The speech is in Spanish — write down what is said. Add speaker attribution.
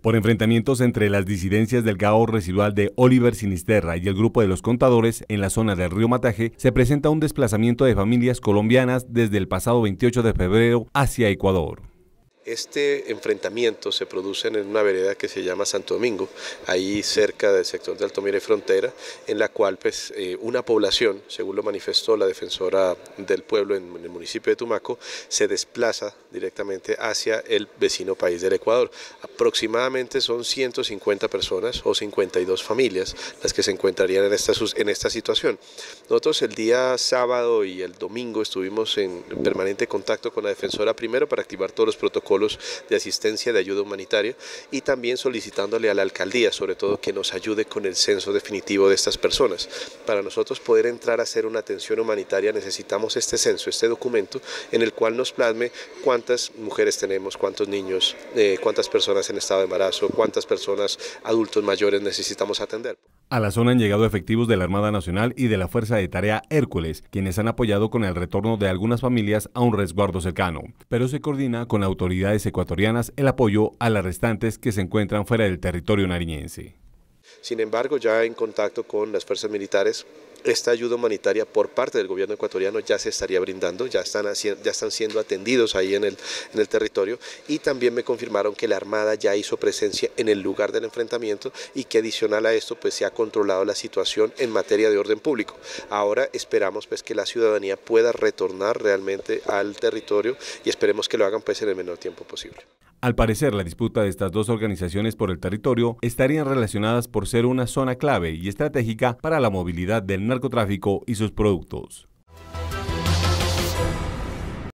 Speaker 1: por enfrentamientos entre las disidencias del GAO residual de Oliver Sinisterra y el grupo de los contadores en la zona del río Mataje, se presenta un desplazamiento de familias colombianas desde el pasado 28 de febrero hacia Ecuador.
Speaker 2: Este enfrentamiento se produce en una vereda que se llama Santo Domingo, ahí cerca del sector de Alto y Frontera, en la cual pues, eh, una población, según lo manifestó la defensora del pueblo en, el municipio de Tumaco, se desplaza directamente hacia el vecino país del Ecuador. Aproximadamente son 150 personas o 52 familias las que se encontrarían en esta, en esta situación. Nosotros el día sábado y el domingo estuvimos en permanente contacto con la defensora primero para activar todos los protocolos de asistencia de ayuda humanitaria y también solicitándole a la alcaldía, sobre todo, que nos ayude con el censo definitivo de estas personas. Para nosotros poder entrar a hacer una atención humanitaria necesitamos este censo, este documento en el cual nos plasme cuántas mujeres tenemos, cuántos niños, eh, cuántas personas en estado de embarazo, cuántas personas adultos mayores necesitamos atender.
Speaker 1: A la zona han llegado efectivos de la Armada Nacional y de la Fuerza de Tarea Hércules, quienes han apoyado con el retorno de algunas familias a un resguardo cercano, pero se coordina con autoridades ecuatorianas el apoyo a las restantes que se encuentran fuera del territorio nariñense.
Speaker 2: Sin embargo, ya en contacto con las fuerzas militares esta ayuda humanitaria por parte del gobierno ecuatoriano ya se estaría brindando, ya están, ya están siendo atendidos ahí en el, en el territorio y también me confirmaron que la Armada ya hizo presencia en el lugar del enfrentamiento y que adicional a esto pues se ha controlado la situación en materia de orden público. Ahora esperamos pues que la ciudadanía pueda retornar realmente al territorio y esperemos que lo hagan pues en el menor tiempo posible.
Speaker 1: Al parecer, la disputa de estas dos organizaciones por el territorio estarían relacionadas por ser una zona clave y estratégica para la movilidad del narcotráfico narcotráfico y sus productos.